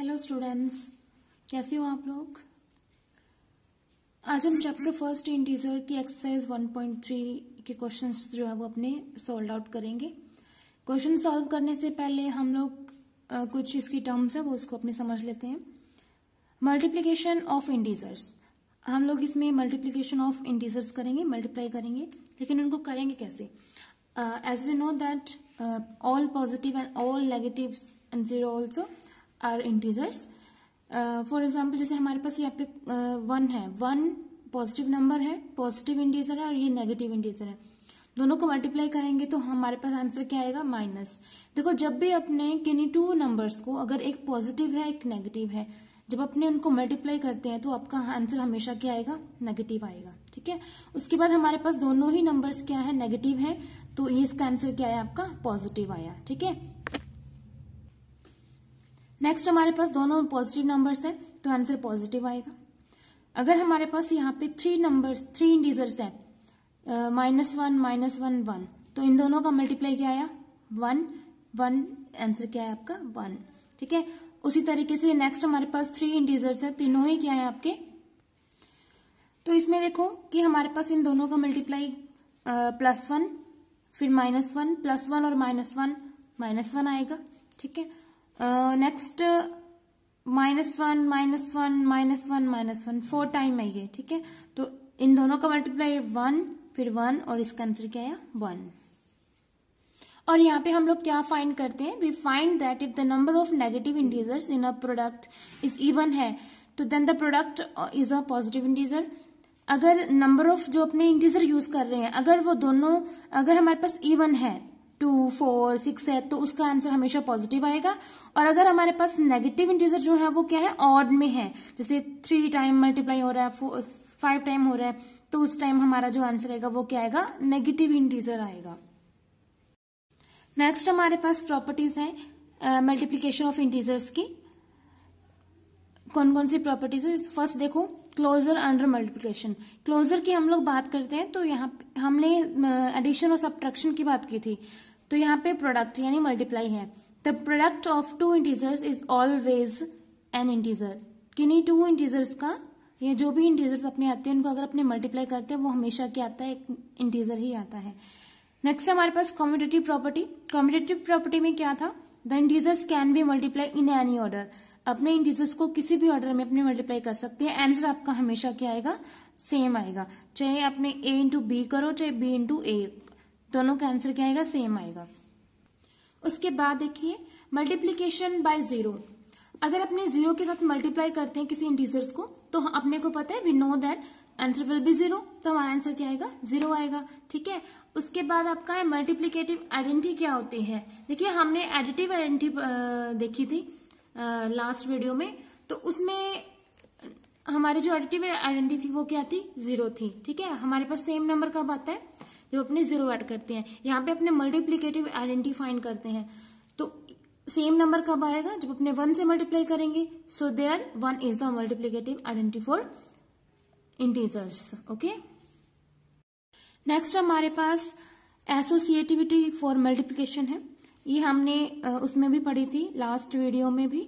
Hello students कैसे हो आप लोग आज हम चैप्टर फर्स्ट इंटीजर की एक्सरसाइज 1.3 के क्वेश्चंस जो है वो अपने सोल्ड आउट करेंगे क्वेश्चन सॉल्व करने से पहले हम लोग कुछ इसकी टर्म्स है वो उसको अपने समझ लेते हैं मल्टीप्लीकेशन ऑफ इंटीजर्स हम लोग इसमें मल्टीप्लीकेशन ऑफ इंटीजर्स करेंगे मल्टीप्लाई करेंगे लेकिन उनको करेंगे कैसे as we know that all positive and all negative and zero also are integers for example जैसे हमारे पास यहाँ पे वन uh, है वन पॉजिटिव नंबर है पॉजिटिव इंटीजर है और ये नेगेटिव इंटीजर है दोनों को मल्टीप्लाई करेंगे तो हमारे पास आंसर क्या आएगा माइनस देखो जब भी अपने किन्नी टू नंबर्स को अगर एक पॉजिटिव है एक नेगेटिव है जब अपने उनको मल्टीप्लाई करते हैं तो आपका आंसर हमेशा क्या आएगा नेगेटिव आएगा ठीक है उसके बाद हमारे पास दोनों ही नंबर्स क्या है नेगेटिव है तो ये इसका आंसर क्या है आपका पॉजिटिव आया ठीक है नेक्स्ट हमारे पास दोनों पॉजिटिव नंबर्स हैं तो आंसर पॉजिटिव आएगा अगर हमारे पास यहाँ पे थ्री नंबर्स थ्री इंडीजर्स हैं minus one minus one one तो इन दोनों का मल्टीप्लाई क्या आया वन वन आंसर क्या है आपका वन ठीक है उसी तरीके से नेक्स्ट हमारे पास थ्री इंडीजर्स है तीनों ही क्या है आपके तो इसमें देखो कि हमारे पास इन दोनों का मल्टीप्लाई प्लस वन फिर माइनस वन प्लस वन और माइनस वन माइनस वन आएगा ठीक है next minus one minus one minus one minus one four time है ये ठीक है तो इन दोनों का मल्टीप्लाई वन फिर वन और इसका आंसर क्या है वन और यहाँ पे हम लोग क्या फाइंड करते हैं we find that if the number of negative integers in a product is even है तो then the product is a positive integer अगर नंबर ऑफ जो अपने इंटीजर यूज कर रहे हैं अगर वो दोनों अगर हमारे पास इवन है टू फोर सिक्स है तो उसका आंसर हमेशा पॉजिटिव आएगा और अगर हमारे पास नेगेटिव इंटीजर जो है वो क्या है ऑड में है जैसे थ्री टाइम मल्टीप्लाई हो रहा है फाइव टाइम हो रहा है तो उस टाइम हमारा जो आंसर आएगा वो क्या आएगा नेगेटिव इंटीजर आएगा नेक्स्ट हमारे पास प्रॉपर्टीज हैं मल्टीप्लीकेशन ऑफ इंटीजर्स की कौन कौन सी प्रॉपर्टीज है फर्स्ट देखो क्लोजर अंडर मल्टीप्लीकेशन क्लोजर की हम लोग बात करते हैं तो यहाँ हमने एडिशन और सब्ट्रैक्शन की बात की थी तो यहाँ पे प्रोडक्ट यानी मल्टीप्लाई है the product of two integers is always an integer किन्हीं टू इंटीजर्स का ये जो भी इंटीजर्स अपने आते हैं उनको अगर अपने मल्टीप्लाई करते हैं वो हमेशा क्या आता है एक इंटीजर ही आता है नेक्स्ट हमारे पास कॉम्पिटेटिव प्रॉपर्टी कॉम्पिटेटिव प्रॉपर्टी में क्या था the integers can be multiply in any order अपने इंटीजर्स को किसी भी ऑर्डर में अपने मल्टीप्लाई कर सकते हैं आंसर आपका हमेशा क्या आएगा सेम आएगा चाहे आपने ए इंटू बी करो चाहे बी इंटू ए दोनों का आंसर क्या आएगा सेम आएगा उसके बाद देखिए मल्टीप्लीकेशन बाय जीरो अगर अपने जीरो के साथ मल्टीप्लाई करते हैं किसी इंटीजर्स को तो अपने को पता है we know that answer will be zero तो हमारा आंसर क्या आएगा जीरो आएगा ठीक है उसके बाद आपका है मल्टीप्लीकेटिव आइडेंटिटी क्या होती है देखिए हमने एडिटिव आइडेंटिटी देखी थी लास्ट वीडियो में तो उसमें हमारी जो एडिटिव आइडेंटिटी थी वो क्या थी जीरो थी ठीक है हमारे पास सेम नंबर कब आता है जो अपने जीरो ऐड करते हैं यहाँ पे अपने मल्टीप्लीकेटिव आइडेंटिफाइन करते हैं तो सेम नंबर कब आएगा जब अपने वन से मल्टीप्लाई करेंगे so there one is the multiplicative identity for integers okay next हमारे पास एसोसिएटिविटी फॉर मल्टीप्लीकेशन है ये हमने उसमें भी पढ़ी थी लास्ट वीडियो में भी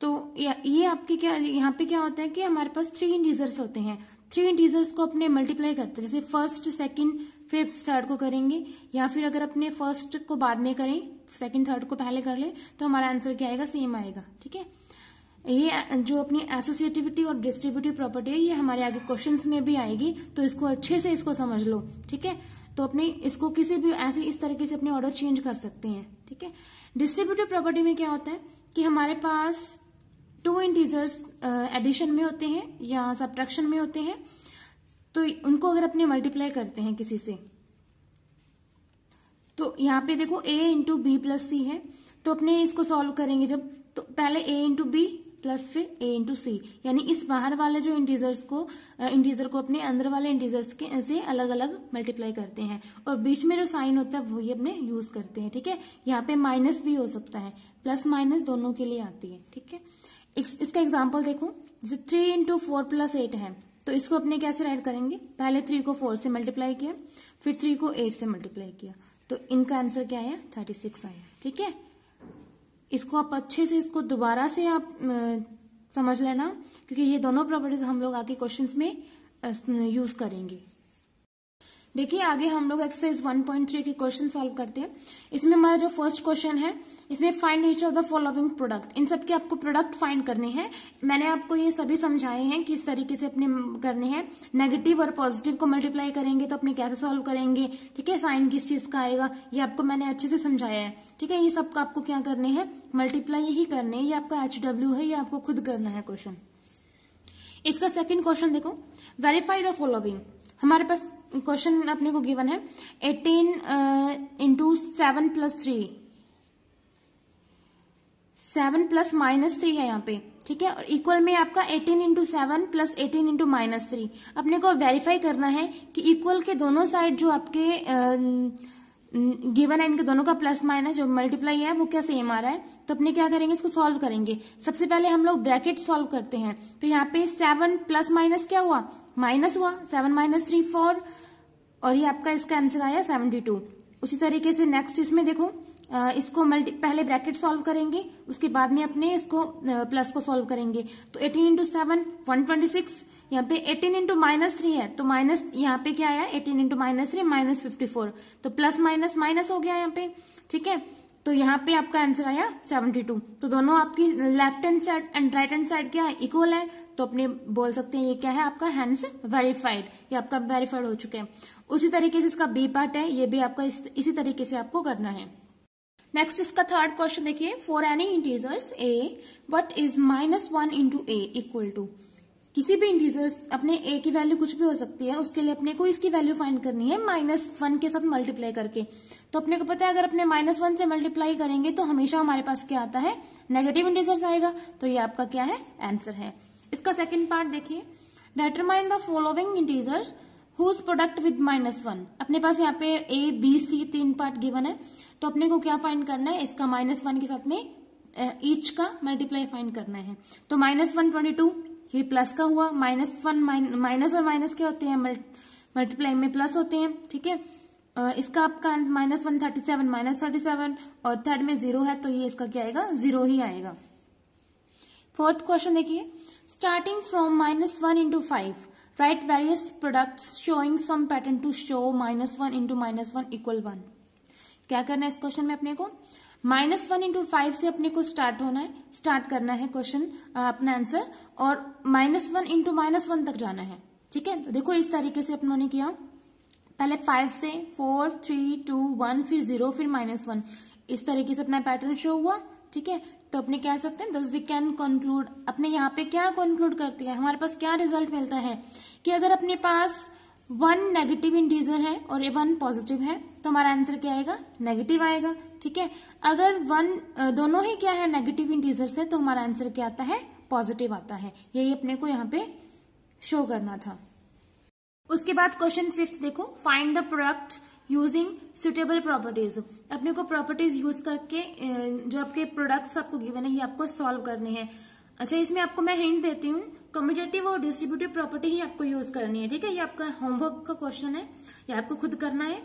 तो ये आपके क्या यहाँ पे क्या होता है कि हमारे पास थ्री इंटीजर्स होते हैं थ्री इंटीजर्स को अपने मल्टीप्लाई करते हैं जैसे फर्स्ट सेकंड फिफ्थ थर्ड को करेंगे या फिर अगर अपने फर्स्ट को बाद में करें सेकंड थर्ड को पहले कर ले तो हमारा आंसर क्या आएगा सेम आएगा ठीक है ये जो अपनी एसोसिएटिविटी और डिस्ट्रीब्यूटिव प्रॉपर्टी है ये हमारे आगे क्वेश्चन में भी आएगी तो इसको अच्छे से इसको समझ लो ठीक है तो अपने इसको किसी भी ऐसे इस तरीके से अपने ऑर्डर चेंज कर सकते हैं ठीक है डिस्ट्रीब्यूटिव प्रॉपर्टी में क्या होता है कि हमारे पास टू इंटीजर्स एडिशन में होते हैं या सब्ट्रैक्शन में होते हैं तो उनको अगर अपने मल्टीप्लाई करते हैं किसी से तो यहाँ पे देखो A into B plus C है तो अपने इसको सॉल्व करेंगे जब तो पहले ए इंटू बी प्लस फिर ए इंटू सी यानी इस बाहर वाले जो इंटीजर्स को इंटीजर को अपने अंदर वाले इंटीजर्स के से अलग अलग मल्टीप्लाई करते हैं और बीच में जो साइन होता है वही अपने यूज करते हैं ठीक है यहाँ पे माइनस भी हो सकता है प्लस माइनस दोनों के लिए आती है ठीक है इस, इसका एग्जाम्पल देखो जैसे three into four plus eight है तो इसको अपने कैसे राइट करेंगे पहले थ्री को फोर से मल्टीप्लाई किया फिर थ्री को एट से मल्टीप्लाई किया तो इनका आंसर क्या आया थर्टी सिक्स आया ठीक है इसको आप अच्छे से इसको दोबारा से आप समझ लेना क्योंकि ये दोनों प्रॉपर्टीज हम लोग आगे क्वेश्चंस में यूज करेंगे देखिए आगे हम लोग एक्सरसाइज 1.3 के क्वेश्चन सॉल्व करते हैं इसमें हमारा जो फर्स्ट क्वेश्चन है इसमें find each of the following product इन सबके आपको प्रोडक्ट फाइंड करने हैं मैंने आपको ये सभी समझाए हैं किस तरीके से अपने करने हैं नेगेटिव और पॉजिटिव को मल्टीप्लाई करेंगे तो अपने कैसे सॉल्व करेंगे ठीक है साइन किस चीज का आएगा ये आपको मैंने अच्छे से समझाया है ठीक है ये सब आपको क्या करने हैं मल्टीप्लाई ही करने है ये आपका एच है ये आपको खुद करना है क्वेश्चन इसका सेकेंड क्वेश्चन देखो वेरीफाई द फॉलोविंग हमारे पास क्वेश्चन अपने को गिवन है eighteen into seven plus three seven plus minus three है यहाँ पे ठीक है और इक्वल में आपका eighteen into seven plus eighteen into minus three अपने को वेरीफाई करना है कि इक्वल के दोनों साइड जो आपके uh, गिवन है इनके दोनों का प्लस माइनस जो मल्टीप्लाई है वो क्या सेम आ रहा है तो अपने क्या करेंगे इसको सॉल्व करेंगे सबसे पहले हम लोग ब्रैकेट सॉल्व करते हैं तो यहाँ पे सेवन प्लस माइनस क्या हुआ माइनस हुआ सेवन माइनस थ्री फोर और ये आपका इसका आंसर आया सेवनटी टू उसी तरीके से नेक्स्ट इसमें देखो इसको मल्टी पहले ब्रैकेट सॉल्व करेंगे उसके बाद में अपने इसको प्लस को सॉल्व करेंगे तो 18 into seven one twenty six यहाँ पे 18 इंटू माइनस थ्री है तो माइनस यहाँ पे क्या आया 18 into minus three minus fifty four तो प्लस माइनस माइनस हो गया यहाँ पे ठीक है तो यहाँ पे आपका आंसर आया 72 तो दोनों आपकी left hand side and right hand side क्या इक्वल है तो अपने बोल सकते हैं ये क्या है आपका हैंड्स वेरीफाइड ये आपका वेरीफाइड हो चुके हैं उसी तरीके से इसका बी पार्ट है ये भी आपका इस, इसी तरीके से आपको करना है नेक्स्ट इसका थर्ड क्वेश्चन देखिए for any integers a what is minus one into a equal to किसी भी इंटीजर्स अपने ए की वैल्यू कुछ भी हो सकती है उसके लिए अपने को इसकी वैल्यू फाइंड करनी है माइनस वन के साथ मल्टीप्लाई करके तो अपने को पता है अगर अपने माइनस वन से मल्टीप्लाई करेंगे तो हमेशा हमारे पास क्या आता है नेगेटिव इंटीजर्स आएगा तो ये आपका क्या है आंसर है इसका सेकेंड पार्ट देखिए determine the following integers whose product with minus one अपने पास यहाँ पे ए बी सी तीन पार्ट गिवन है तो अपने को क्या फाइंड करना है इसका माइनस वन के साथ में ईच का मल्टीप्लाई फाइंड करना है तो माइनस वन ट्वेंटी टू ये प्लस का हुआ माइनस वन माइनस और माइनस क्या होते हैं मल्टीप्लाई में प्लस होते हैं ठीक है इसका आपका minus one thirty seven minus thirty seven और थर्ड में जीरो है तो ये इसका क्या आएगा जीरो ही आएगा फोर्थ क्वेश्चन देखिए starting from minus one into five write various products showing some pattern to show minus one into minus one equal one क्या करना है इस क्वेश्चन में अपने को माइनस वन इंटू फाइव से अपने को स्टार्ट होना है स्टार्ट करना है क्वेश्चन अपना आंसर और minus one into minus one तक जाना है ठीक है तो देखो इस तरीके से अपनों ने किया पहले फाइव से फोर थ्री टू वन फिर जीरो फिर माइनस वन इस तरीके से अपना पैटर्न शो हुआ ठीक है तो अपने कह सकते हैं दस वी कैन कंक्लूड अपने यहाँ पे क्या कंक्लूड करते हैं हमारे पास क्या रिजल्ट मिलता है कि अगर अपने पास वन नेगेटिव इंटीजर है और वन पॉजिटिव है तो हमारा आंसर क्या आएगा नेगेटिव आएगा ठीक है अगर वन दोनों ही क्या है नेगेटिव इंटीजर से तो हमारा आंसर क्या आता है पॉजिटिव आता है यही अपने को यहाँ पे शो करना था उसके बाद क्वेश्चन फिफ्थ देखो find the product using suitable properties अपने को प्रॉपर्टीज यूज करके जो आपके प्रोडक्ट्स आपको गिवन है ये आपको सॉल्व करने हैं अच्छा इसमें आपको मैं हिंट देती हूँ कम्युनिटिव और डिस्ट्रीब्यूटिव प्रॉपर्टी ही आपको यूज करनी है ठीक है ये आपका होमवर्क का क्वेश्चन है ये आपको खुद करना है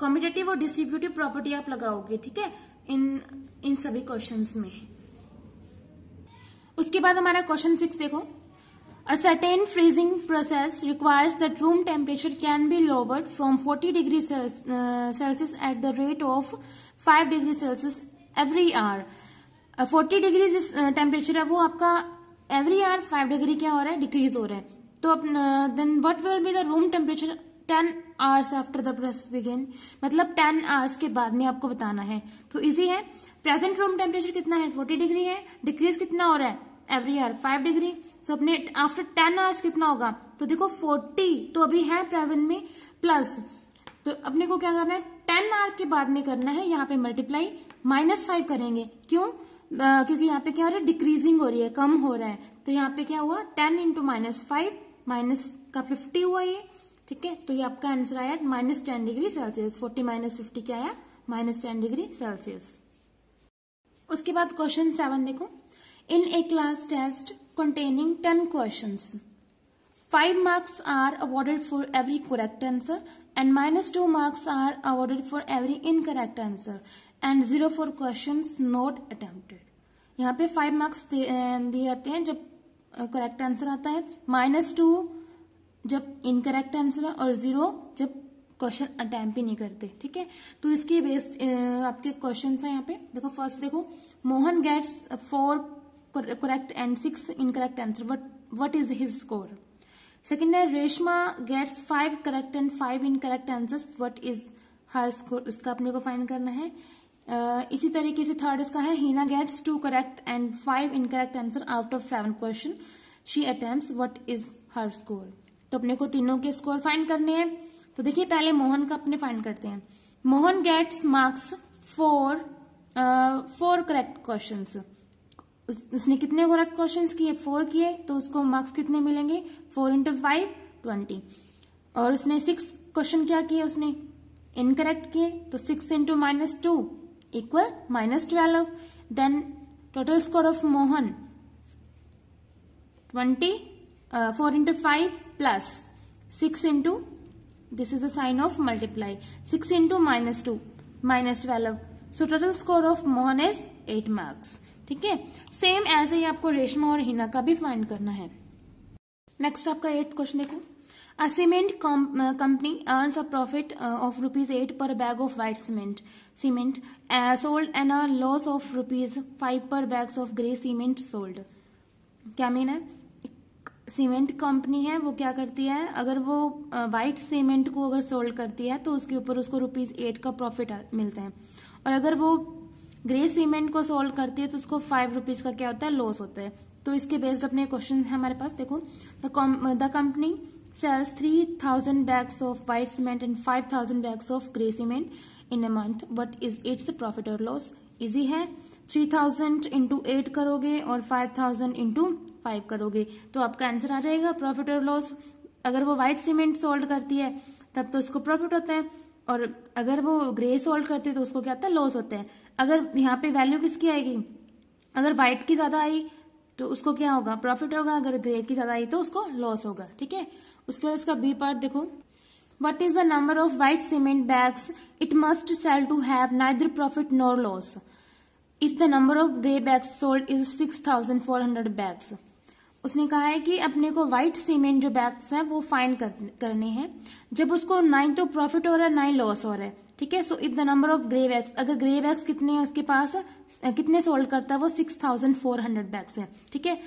कम्युनिटिव और डिस्ट्रीब्यूटिव प्रॉपर्टी आप लगाओगे ठीक है इन इन सभी क्वेश्चन में उसके बाद हमारा क्वेश्चन सिक्स देखो a certain freezing process requires that room temperature can be lowered from forty degree Celsius at the rate of five degree Celsius every hour forty degree temperature है वो आपका एवरी आवर फाइव डिग्री क्या हो रहा है decrease हो रहा है तो then what will be the room temperature ten hours after the press begin मतलब टेन आवर्स के बाद में आपको बताना है तो इजी है प्रेजेंट रूम टेम्परेचर कितना है फोर्टी डिग्री है डिक्रीज कितना हो रहा है every hour five degree so अपने आफ्टर टेन आवर्स कितना होगा तो देखो फोर्टी तो अभी है प्रेजेंट में प्लस तो अपने को क्या करना है टेन आवर के बाद में करना है यहाँ पे मल्टीप्लाई माइनस फाइव करेंगे क्यों क्योंकि यहाँ पे क्या हो रहा है डिक्रीजिंग हो रही है कम हो रहा है तो यहाँ पे क्या हुआ ten into minus five minus का फिफ्टी हुआ ये ठीक है तो ये आपका आंसर आया minus ten degree Celsius forty minus fifty क्या आया माइनस टेन डिग्री सेल्सियस उसके बाद क्वेश्चन सेवन देखो in a class test containing ten question five marks are awarded for every correct answer and minus two marks are awarded for every incorrect answer and zero for question not attempted यहाँ पे five marks दिए जाते हैं जब correct answer आता है minus two जब incorrect answer है और जीरो जब क्वेश्चन अटैम्प ही नहीं करते ठीक है तो इसके बेस्ड आपके क्वेश्चन है यहाँ पे देखो फर्स्ट देखो Mohan gets four correct and six incorrect answer what what is his score second है Reshma gets five correct and five incorrect answer what is her score उसका अपने को फाइन करना है इसी तरीके से थर्ड इसका है Heena gets two correct and five incorrect answer out of seven question she attempt what is her score तो अपने को तीनों के स्कोर फाइंड करने हैं तो देखिए पहले मोहन का अपने फाइंड करते हैं Mohan gets marks four four correct question उसने कितने करेक्ट क्वेश्चन किए फोर किए तो उसको मार्क्स कितने मिलेंगे फोर इंटू फाइव ट्वेंटी और उसने सिक्स क्वेश्चन क्या किए उसने इनकरेक्ट किए तो six into minus two equal minus 12. Then total score of Mohan 20, uh, 4 into 5 plus 6 into, this is the sign of multiply, 6 into minus 2, minus 12. So total score of Mohan is 8 marks. ठीक है same ऐसे ही आपको रेशमा और हिना का भी find करना है next आपका एट क्वेश्चन देखो A cement com uh, company earns a profit uh, of rupees 8 per bag of white cement cement uh, sold and a loss of rupees 5 per bags of grey cement sold. क्या mean है cement company है वो क्या करती है अगर वो white cement को अगर सोल्ड करती है तो उसके ऊपर उसको रुपीज एट का प्रॉफिट मिलता है और अगर वो ग्रे सीमेंट को सोल्ड करती है तो उसको फाइव रुपीज का क्या होता है लॉस होता है तो इसके बेस्ड अपने क्वेश्चन है हमारे पास देखो the company sells 3000 bags of white cement and 5000 bags of grey cement in a month what is its profit or loss easy है 3000 इंटू एट करोगे और 5000 इंटू फाइव करोगे तो आपका आंसर आ जाएगा प्रॉफिट और लॉस अगर वो व्हाइट सीमेंट सोल्ड करती है तब तो उसको प्रॉफिट होता है और अगर वो ग्रे सोल्ड करती है तो उसको क्या होता है लॉस होता है अगर यहाँ पे वैल्यू किसकी आएगी अगर व्हाइट की ज्यादा आई तो उसको क्या होगा प्रॉफिट होगा अगर ग्रे की ज्यादा आई तो उसको लॉस होगा ठीक है उसके बाद इसका बी पार्ट देखो what is the number of white cement bags it must sell to have neither profit nor loss if the number of grey bags sold is six thousand four hundred bags उसने कहा है कि अपने को white cement जो bags हैं वो fine करने हैं जब उसको नाइन तो प्रॉफिट हो रहा है नाइन लॉस हो रहा है ठीक है so if the number of grey bags अगर ग्रे बैग्स कितने हैं उसके पास कितने सोल्ड करता है वो six thousand four hundred bags है ठीक है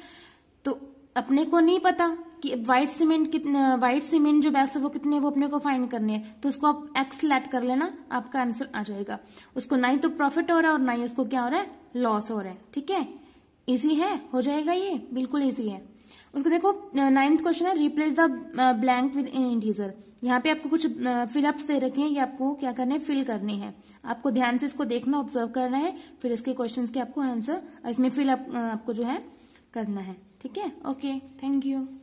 तो अपने को नहीं पता कि वाइट सीमेंट कितना व्हाइट सीमेंट जो बैग्स है वो कितने वो अपने को फाइंड करने हैं तो उसको आप एक्स लेट कर लेना आपका आंसर आ जाएगा उसको ना ही तो प्रॉफिट हो रहा है और ना ही उसको क्या हो रहा है लॉस हो रहा है ठीक है इजी है हो जाएगा ये बिल्कुल इजी है उसको देखो नाइन्थ क्वेश्चन है replace the blank with in integer यहाँ पे आपको कुछ फिलअप्स दे रखे हैं ये आपको क्या करने है फिल करने हैं आपको ध्यान से इसको देखना ऑब्जर्व करना है फिर इसके क्वेश्चन के आपको आंसर इसमें फिलअप आपको जो है करना है ठीक है ओके थैंक यू